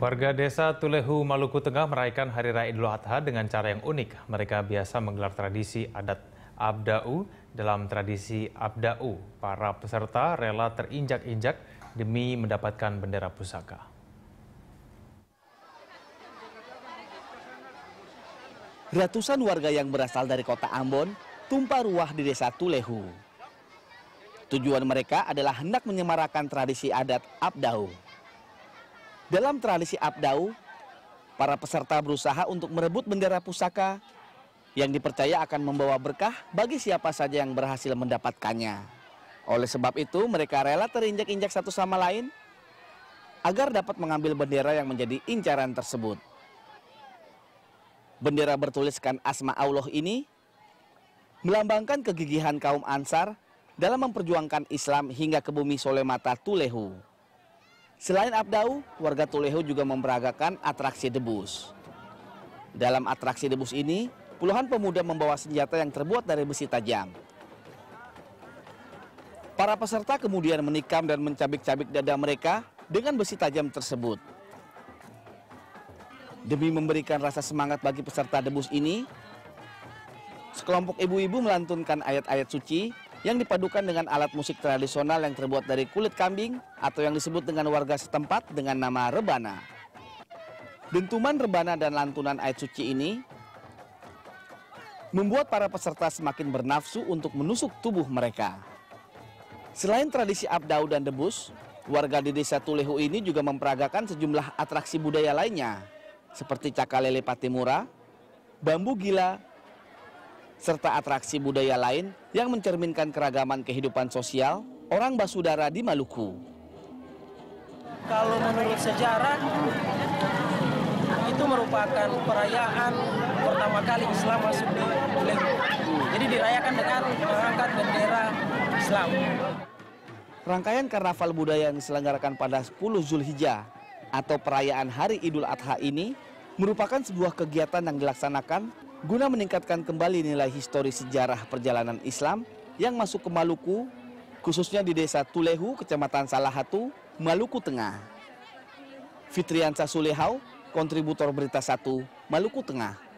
Warga desa Tulehu, Maluku Tengah merayakan Hari Raya Idul Adha dengan cara yang unik. Mereka biasa menggelar tradisi adat Abda'u. Dalam tradisi Abda'u, para peserta rela terinjak-injak demi mendapatkan bendera pusaka. Ratusan warga yang berasal dari kota Ambon tumpah ruah di desa Tulehu. Tujuan mereka adalah hendak menyemarakan tradisi adat Abdau. Dalam tradisi Abdau, para peserta berusaha untuk merebut bendera pusaka yang dipercaya akan membawa berkah bagi siapa saja yang berhasil mendapatkannya. Oleh sebab itu, mereka rela terinjak-injak satu sama lain agar dapat mengambil bendera yang menjadi incaran tersebut. Bendera bertuliskan Asma Allah ini melambangkan kegigihan kaum Ansar dalam memperjuangkan Islam hingga ke bumi Solemata Tulehu. Selain Abdau, warga Tulehu juga memperagakan atraksi debus. Dalam atraksi debus ini, puluhan pemuda membawa senjata yang terbuat dari besi tajam. Para peserta kemudian menikam dan mencabik-cabik dada mereka dengan besi tajam tersebut. Demi memberikan rasa semangat bagi peserta debus ini, sekelompok ibu-ibu melantunkan ayat-ayat suci yang dipadukan dengan alat musik tradisional yang terbuat dari kulit kambing atau yang disebut dengan warga setempat dengan nama rebana. Dentuman rebana dan lantunan ayat suci ini membuat para peserta semakin bernafsu untuk menusuk tubuh mereka. Selain tradisi abdau dan debus, warga di desa Tulehu ini juga memperagakan sejumlah atraksi budaya lainnya, seperti cakalele patimura, bambu gila, serta atraksi budaya lain yang mencerminkan keragaman kehidupan sosial orang Basudara di Maluku. Kalau menurut sejarah, itu merupakan perayaan pertama kali Islam masuk di Maluku. Jadi dirayakan dengan mengangkat bendera Islam. Rangkaian Karnaval Budaya yang diselenggarakan pada 10 Zulhijjah atau perayaan Hari Idul Adha ini merupakan sebuah kegiatan yang dilaksanakan Guna meningkatkan kembali nilai histori sejarah perjalanan Islam yang masuk ke Maluku, khususnya di desa Tulehu, kecamatan Salahatu, Maluku Tengah. Fitriansa Sulehau, kontributor Berita Satu, Maluku Tengah.